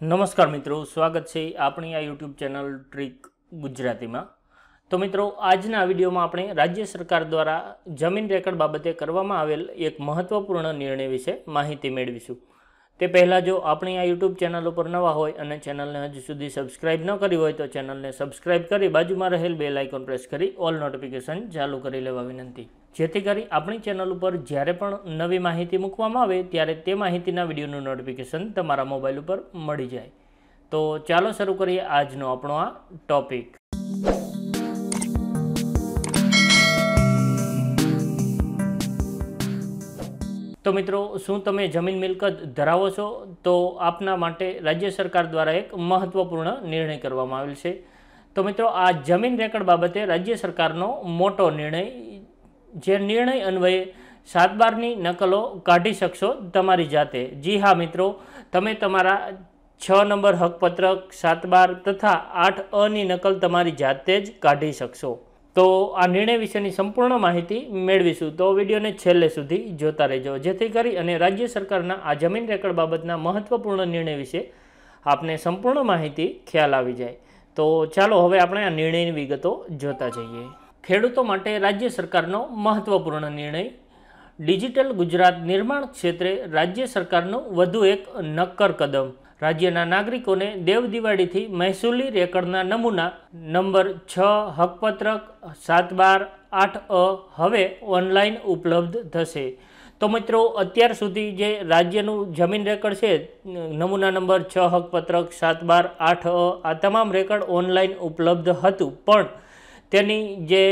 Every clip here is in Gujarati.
નમસ્કાર મિત્રો સ્વાગત છે આપણી આ યુટ્યુબ ચેનલ ટ્રીક ગુજરાતીમાં તો મિત્રો આજના વિડીયોમાં આપણે રાજ્ય સરકાર દ્વારા જમીન રેકર્ડ બાબતે કરવામાં આવેલ એક મહત્વપૂર્ણ નિર્ણય વિશે માહિતી મેળવીશું તે પહેલાં જો આપણી આ યુટ્યુબ ચેનલ ઉપર નવા હોય અને ચેનલને હજુ સુધી સબસ્ક્રાઇબ ન કરી હોય તો ચેનલને સબસ્ક્રાઇબ કરી બાજુમાં રહેલ બે આઇકોન પ્રેસ કરી ઓલ નોટિફિકેશન ચાલુ કરી લેવા વિનંતી જેથી કરી આપણી ચેનલ ઉપર જ્યારે પણ નવી માહિતી મૂકવામાં આવે ત્યારે તે માહિતીના વિડીયોનું નોટિફિકેશન તમારા મોબાઈલ ઉપર મળી જાય તો ચાલો શરૂ કરીએ આજનો આપણો આ ટોપિક તો મિત્રો શું તમે જમીન મિલકત ધરાવો છો તો આપના માટે રાજ્ય સરકાર દ્વારા એક મહત્વપૂર્ણ નિર્ણય કરવામાં આવેલ છે તો મિત્રો આ જમીન રેકર્ડ બાબતે રાજ્ય સરકારનો મોટો નિર્ણય જે નિર્ણય анવે 712 ની નકલો કાઢી શકશો તમારી જાતે જી હા મિત્રો તમે તમારું 6 નંબર હક પત્રક 712 તથા 8 અ ની નકલ તમારી જાતે જ કાઢી શકશો તો આ નિર્ણય વિશેની સંપૂર્ણ માહિતી મેળવીશું તો વિડીયોને છેલ્લે સુધી જોતા રહેજો જેથી કરી અને રાજ્ય સરકારના આ જમીન રેકર્ડ બાબતના મહત્વપૂર્ણ નિર્ણય વિશે આપને સંપૂર્ણ માહિતી ખ્યાલ આવી જાય તો ચાલો હવે આપણે આ નિર્ણયની વિગતો જોતા જઈએ ખેડૂતો માટે રાજ્ય સરકારનો મહત્વપૂર્ણ નિર્ણય ડિજિટલ ગુજરાત નિર્માણ ક્ષેત્રે રાજ્ય સરકારનું વધુ એક નક્કર કદમ રાજ્યના નાગરિકોને દેવ દિવાળીથી મહેસૂલી રેકર્ડના નમૂના નંબર છ હકપત્રક સાત બાર આઠ અ હવે ઓનલાઈન ઉપલબ્ધ થશે તો મિત્રો અત્યાર સુધી જે રાજ્યનું જમીન રેકર્ડ છે નમૂના નંબર છ હકપત્રક સાત બાર આઠ અ આ તમામ રેકર્ડ ઓનલાઈન ઉપલબ્ધ હતું પણ તેની જે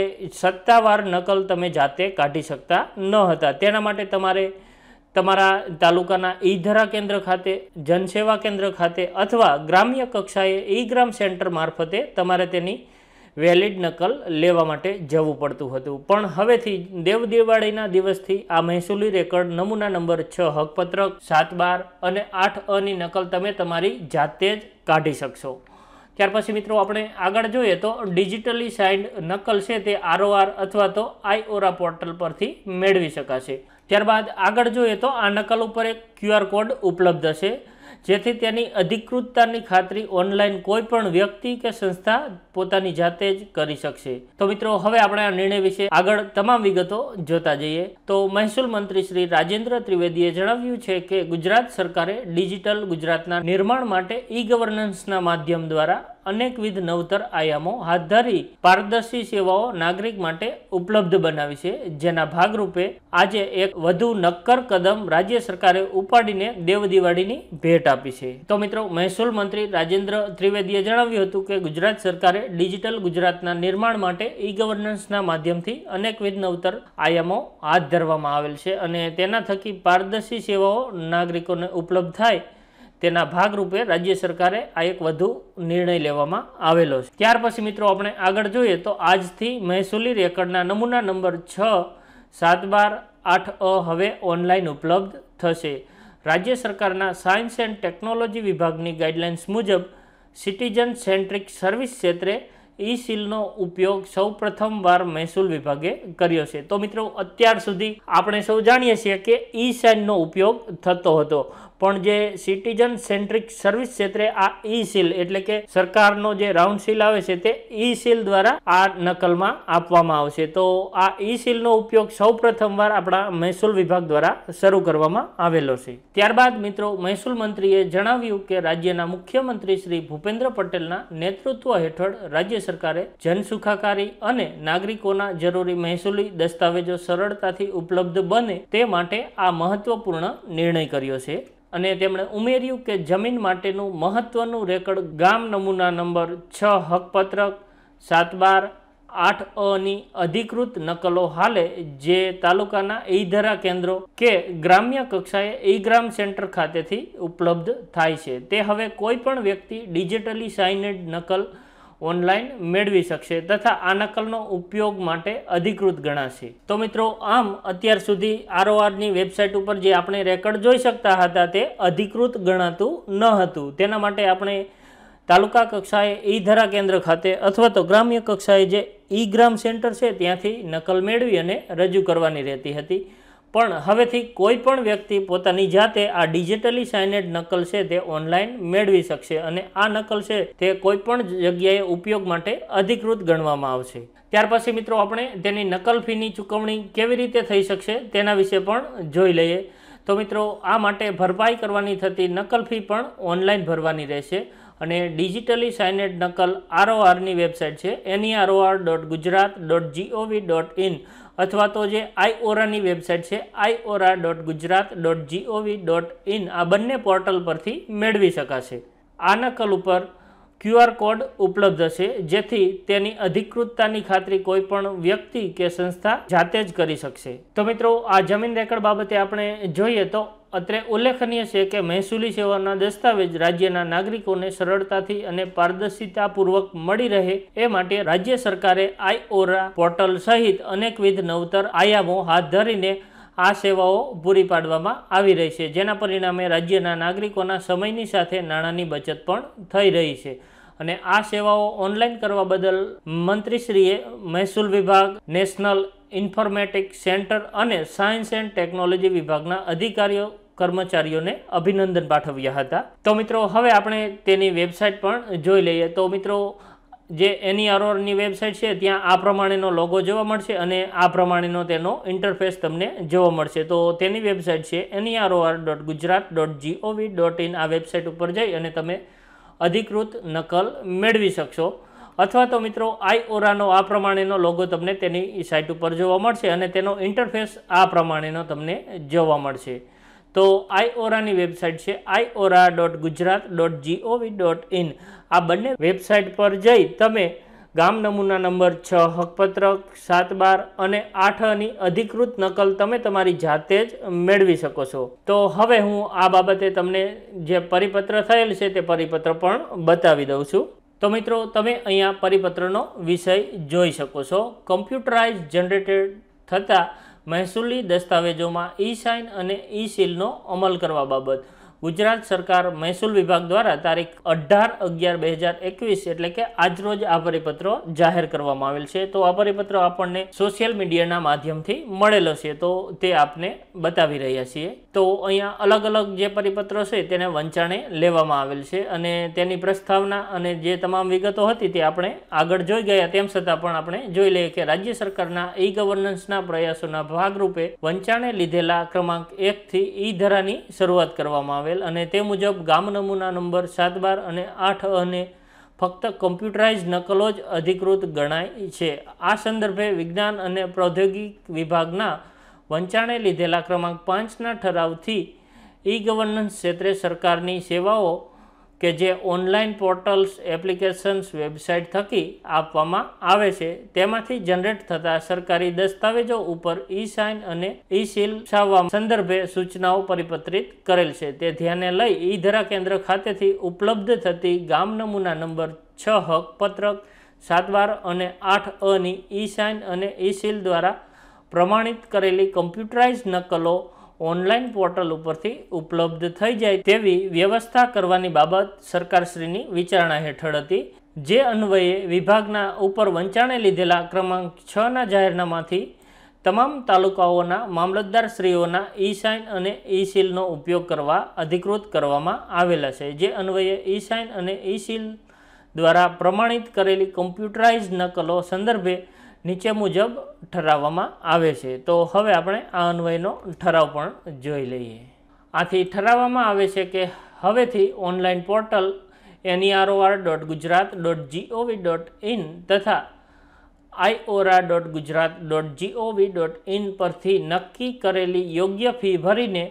સત્તાવાર નકલ તમે જાતે કાઢી શકતા ન હતા તેના માટે તમારે તમારા તાલુકાના ઈધરા કેન્દ્ર ખાતે જનસેવા કેન્દ્ર ખાતે અથવા ગ્રામ્ય કક્ષાએ ઈ ગ્રામ સેન્ટર મારફતે તમારે તેની વેલિડ નકલ લેવા માટે જવું પડતું હતું પણ હવેથી દેવ દિવાળીના દિવસથી આ મહેસૂલી રેકર્ડ નમૂના નંબર છ હકપત્રક સાત બાર અને આઠ અની નકલ તમે તમારી જાતે જ કાઢી શકશો ત્યાર પછી મિત્રો આપણે આગળ જોઈએ તો ડિજિટલી સાઇન્ડ નકલ છે તે આરઓઆર અથવા તો આઈઓરા પોર્ટલ પરથી મેળવી શકાશે ત્યારબાદ આગળ જોઈએ તો આ નકલ ઉપર એક ક્યુઆર કોડ ઉપલબ્ધ છે જેથી તેની અધિકૃતતાની ખાતરી ઓનલાઈન કોઈપણ વ્યક્તિ કે સંસ્થા પોતાની જાતે જ કરી શકશે તો મિત્રો હવે આપણે આ નિર્ણય વિશે આગળ તમામ વિગતો જોતા જઈએ તો મહેસૂલ મંત્રી શ્રી રાજેન્દ્ર ત્રિવેદીએ જણાવ્યું છે કે ગુજરાત સરકારે ડિજિટલ ગુજરાતના નિર્માણ માટે ઈ ગવર્નન્સના માધ્યમ દ્વારા અનેકવિધ નવતર આયામો હાથ ધરી પારદર્શી સેવાઓ નાગરિક માટે ઉપલબ્ધ બનાવી છે જેના ભાગરૂપે આજે એક વધુ નક્કર કદમ રાજ્ય સરકારે ઉપાડીને દેવ દિવાળીની ભેટ આપી છે તો મિત્રો મહેસૂલ મંત્રી રાજેન્દ્ર ત્રિવેદીએ જણાવ્યું હતું કે ગુજરાત સરકારે ડિજિટલ ગુજરાતના નિર્માણ માટે ઈ ગવર્નન્સના માધ્યમથી અનેકવિધ નવતર આયામો હાથ ધરવામાં આવેલ છે અને તેના થકી પારદર્શી સેવાઓ નાગરિકોને ઉપલબ્ધ થાય તેના ભાગરૂપે રાજ્ય સરકારે આ એક વધુ નિર્ણય લેવામાં આવેલો છે ત્યાર પછી મિત્રો આપણે આગળ જોઈએ તો આજથી મહેસૂલી રેકર્ડના નમૂના નંબર છ સાત બાર આઠ અ હવે ઓનલાઈન ઉપલબ્ધ થશે રાજ્ય સરકારના સાયન્સ એન્ડ ટેકનોલોજી વિભાગની ગાઈડલાઇન્સ મુજબ સિટીઝન સેન્ટ્રિક સર્વિસ ક્ષેત્રે ઈ સીલનો ઉપયોગ સૌ વાર મહેસૂલ વિભાગે કર્યો છે તો મિત્રો અત્યાર સુધી આપણે સૌ જાણીએ છીએ કે ઈ સાઇનનો ઉપયોગ થતો હતો પણ જે સિટીઝન સેન્ટ્રિક સર્વિસ ક્ષેત્રે આ ઈ સીલ એટલે કે સરકારનો જે રાઉન્ડ સીલ આવે છે તે ઈ સીલ દ્વારા આ નકલમાં આપવામાં આવશે તો આ ઈ સીલનો ઉપયોગ સૌ પ્રથમવાર આપણા મહેસૂલ વિભાગ દ્વારા શરૂ કરવામાં આવેલો છે ત્યારબાદ મિત્રો મહેસૂલ મંત્રીએ જણાવ્યું કે રાજ્યના મુખ્યમંત્રી શ્રી ભૂપેન્દ્ર પટેલના નેતૃત્વ હેઠળ રાજ્ય સરકારે જનસુખાકારી અને નાગરિકોના જરૂરી મહેસૂલી દસ્તાવેજો સરળતાથી ઉપલબ્ધ બને તે માટે આ મહત્વપૂર્ણ નિર્ણય કર્યો છે અને તેમણે ઉમેર્યું કે જમીન માટેનું મહત્વનું રેકર્ડ ગામ નમૂના નંબર છ હકપત્રક સાત બાર આઠ અની અધિકૃત નકલો હાલે જે તાલુકાના ઈધરા કેન્દ્રો કે ગ્રામ્ય કક્ષાએ ઈ ગ્રામ સેન્ટર ખાતેથી ઉપલબ્ધ થાય છે તે હવે કોઈપણ વ્યક્તિ ડિજિટલી સાઇનેડ નકલ ઓનલાઈન મેળવી શકશે તથા આ નકલનો ઉપયોગ માટે અધિકૃત ગણાશે તો મિત્રો આમ અત્યાર સુધી આરઓઆરની વેબસાઇટ ઉપર જે આપણે રેકોર્ડ જોઈ શકતા હતા તે અધિકૃત ગણાતું ન હતું તેના માટે આપણે તાલુકા કક્ષાએ ઈ ધરા કેન્દ્ર ખાતે અથવા તો ગ્રામ્ય કક્ષાએ જે ઈ ગ્રામ સેન્ટર છે ત્યાંથી નકલ મેળવી અને રજૂ કરવાની રહેતી હતી પણ હવેથી કોઈ પણ વ્યક્તિ પોતાની જાતે આ ડિજિટલી સાઇનેડ નકલ છે તે ઓનલાઈન મેળવી શકશે અને આ નકલ છે તે કોઈ પણ જગ્યાએ ઉપયોગ માટે અધિકૃત ગણવામાં આવશે ત્યાર પછી મિત્રો આપણે તેની નકલ ફીની ચૂકવણી કેવી રીતે થઈ શકશે તેના વિશે પણ જોઈ લઈએ તો મિત્રો આ માટે ભરપાઈ કરવાની થતી નકલ ફી પણ ઓનલાઈન ભરવાની રહેશે અને ડિજિટલી સાઇનેડ નકલ આરઓઆરની વેબસાઇટ છે એની ROR dot Gujarat dot GOV dot in અથવા તો જે આઈઓરાની વેબસાઇટ છે IORA dot Gujarat dot GOV dot in આ બંને પોર્ટલ પરથી મેળવી શકાશે આ નકલ ઉપર ક્યુઆર કોડ ઉપલબ્ધ છે જેથી તેની અધિકૃતતાની ખાતરી કોઈ પણ વ્યક્તિ કે સંસ્થા જાતે જ કરી શકશે તો મિત્રો આ જમીન રેકડ બાબતે આપણે જોઈએ તો અત્રે ઉલ્લેખનીય છે કે મહેસૂલી સેવાના દસ્તાવેજ રાજ્યના નાગરિકોને સરળતાથી અને પારદર્શિતાપૂર્વક મળી રહે એ માટે રાજ્ય સરકારે આઈઓરા પોર્ટલ સહિત અનેકવિધ નવતર આયામો હાથ ધરીને આ સેવાઓ પૂરી પાડવામાં આવી રહી છે જેના પરિણામે રાજ્યના નાગરિકોના સમયની સાથે નાણાંની બચત પણ થઈ રહી છે અને આ સેવાઓ ઓનલાઈન કરવા બદલ મંત્રીશ્રીએ મહેસૂલ વિભાગ નેશનલ ઇન્ફોર્મેટિક સેન્ટર અને સાયન્સ એન્ડ ટેકનોલોજી વિભાગના અધિકારીઓ કર્મચારીઓને અભિનંદન પાઠવ્યા હતા તો મિત્રો હવે આપણે તેની વેબસાઇટ પણ જોઈ લઈએ તો મિત્રો જે એની e અરોરની વેબસાઇટ છે ત્યાં આ પ્રમાણેનો લોગો જોવા મળશે અને આ પ્રમાણેનો તેનો ઇન્ટરફેસ તમને જોવા મળશે તો તેની વેબસાઇટ છે એની ROR dot Gujarat dot GOV dot in આ વેબસાઇટ ઉપર જઈ અને તમે અધિકૃત નકલ મેળવી શકશો અથવા તો મિત્રો આઈ ઓરાનો આ પ્રમાણેનો લોગો તમને તેની સાઇટ ઉપર જોવા મળશે અને તેનો ઇન્ટરફેસ આ પ્રમાણેનો તમને જોવા મળશે તો આઈઓરાની વેબસાઇટ છે IORA dot Gujarat dot GOV dot in આ બંને વેબસાઇટ પર જઈ તમે ગામ નમૂના નંબર છ હકપત્રક સાત બાર અને આઠની અધિકૃત નકલ તમે તમારી જાતે જ મેળવી શકો છો તો હવે હું આ બાબતે તમને જે પરિપત્ર થયેલ છે તે પરિપત્ર પણ બતાવી દઉં છું તો મિત્રો તમે અહીંયા પરિપત્રનો વિષય જોઈ શકો છો કમ્પ્યુટરાઇઝ જનરેટેડ થતાં મહેસૂલી દસ્તાવેજોમાં ઈ સાઇન અને ઈ સીલનો અમલ કરવા બાબત ગુજરાત સરકાર મહેસૂલ વિભાગ દ્વારા તારીખ અઢાર અગિયાર બે હજાર એકવીસ એટલે કે આજરોજ આ પરિપત્ર જાહેર કરવામાં આવેલ છે તો આ પરિપત્ર આપણને સોશિયલ મીડિયાના માધ્યમથી મળેલો છે તો તે આપને બતાવી રહ્યા છીએ તો અહીંયા અલગ અલગ જે પરિપત્ર છે તેને વંચાણે લેવામાં આવેલ છે અને તેની પ્રસ્તાવના અને જે તમામ વિગતો હતી તે આપણે આગળ જોઈ ગયા તેમ છતાં પણ આપણે જોઈ લઈએ કે રાજ્ય સરકારના ઈ ગવર્નન્સના પ્રયાસોના ભાગરૂપે વંચાણે લીધેલા ક્રમાંક એકથી ઈ ધરાની શરૂઆત કરવામાં આવે આપેલ અને તે મુજબ ગામ નમૂના નંબર સાત બાર અને આઠ અને ફક્ત કમ્પ્યુટરાઇઝ નકલો જ અધિકૃત ગણાય છે આ સંદર્ભે વિજ્ઞાન અને પ્રૌદ્યોગિક વિભાગના વંચાણે લીધેલા ક્રમાંક પાંચના ઠરાવથી ઈ ગવર્નન્સ ક્ષેત્રે સરકારની સેવાઓ કે જે ઓનલાઈન પોર્ટલ્સ એપ્લિકેશન્સ વેબસાઇટ થકી આપવામાં આવે છે તેમાંથી જનરેટ થતા સરકારી દસ્તાવેજો ઉપર ઇ સાઇન અને ઇ સીલ સાવવા સંદર્ભે સૂચનાઓ પરિપત્રિત કરેલ છે તે ધ્યાને લઈ ઈ ધરા કેન્દ્ર ખાતેથી ઉપલબ્ધ થતી ગામ નમૂના નંબર છ હક પત્રક સાતવાર અને આઠ અની ઇ સાઇન અને ઇ સીલ દ્વારા પ્રમાણિત કરેલી કમ્પ્યુટરાઇઝ નકલો ઓનલાઈન પોર્ટલ ઉપરથી ઉપલબ્ધ થઈ જાય તેવી વ્યવસ્થા કરવાની બાબત સરકારશ્રીની વિચારણા હેઠળ હતી જે અન્વયે વિભાગના ઉપર વંચાણે લીધેલા ક્રમાંક છના જાહેરનામાથી તમામ તાલુકાઓના મામલતદારશ્રીઓના ઈ સાઇન અને ઈ સીલનો ઉપયોગ કરવા અધિકૃત કરવામાં આવેલા છે જે અન્વયે ઈ સાઇન અને ઈ સીલ દ્વારા પ્રમાણિત કરેલી કમ્પ્યુટરાઇઝ નકલો સંદર્ભે નીચે મુજબ ઠરાવવામાં આવે છે તો હવે આપણે આ અન્વયનો ઠરાવ પણ જોઈ લઈએ આથી ઠરાવવામાં આવે છે કે હવેથી online portal NEROR dot Gujarat dot GOV dot in તથા iORA dot Gujarat dot GOV dot in પરથી નક્કી કરેલી યોગ્ય ફી ભરીને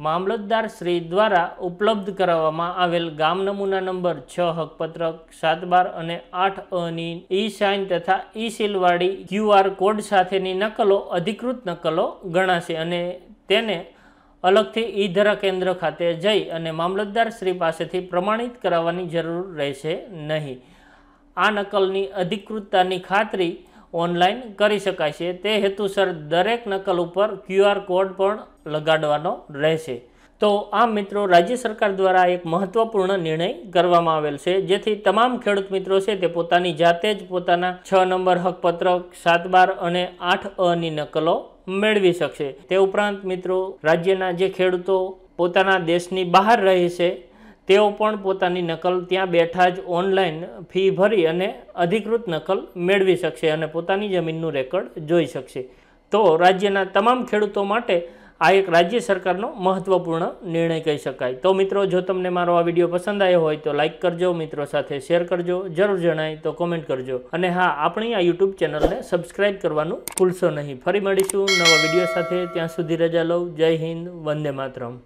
મામલતદાર શ્રી દ્વારા ઉપલબ્ધ કરાવવામાં આવેલ ગામ નમૂના નંબર છ હકપત્રક સાત બાર અને આઠ અની ઈ સાઇન તથા ઈ સીલવાળી ક્યુઆર કોડ સાથેની નકલો અધિકૃત નકલો ગણાશે અને તેને અલગથી ઈ ધરા કેન્દ્ર ખાતે જઈ અને મામલતદાર શ્રી પાસેથી પ્રમાણિત કરાવવાની જરૂર રહેશે નહીં આ નકલની અધિકૃતતાની ખાતરી ઓનલાઈન કરી શકાય છે તે હેતુસર દરેક નકલ ઉપર ક્યુઆર કોડ પણ લગાડવાનો રહેશે તો આ મિત્રો રાજ્ય સરકાર દ્વારા એક મહત્વપૂર્ણ નિર્ણય કરવામાં આવેલ છે જેથી તમામ ખેડૂત મિત્રો છે તે પોતાની જાતે જ પોતાના છ નંબર હકપત્રક સાત બાર અને આઠ અની નકલો મેળવી શકશે તે ઉપરાંત મિત્રો રાજ્યના જે ખેડૂતો પોતાના દેશની બહાર રહે છે તેઓ પણ પોતાની નકલ ત્યાં બેઠા જ ઓનલાઈન ફી ભરી અને અધિકૃત નકલ મેળવી શકશે અને પોતાની જમીનનું રેકર્ડ જોઈ શકશે તો રાજ્યના તમામ ખેડૂતો માટે આ એક રાજ્ય સરકારનો મહત્ત્વપૂર્ણ નિર્ણય કહી શકાય તો મિત્રો જો તમને મારો આ વિડીયો પસંદ આવ્યો હોય તો લાઇક કરજો મિત્રો સાથે શેર કરજો જરૂર જણાય તો કોમેન્ટ કરજો અને હા આપણી આ યુટ્યુબ ચેનલને સબસ્ક્રાઈબ કરવાનું ભૂલશો નહીં ફરી મળીશું નવા વિડીયો સાથે ત્યાં સુધી રજા લઉં જય હિન્દ વંદે માતરમ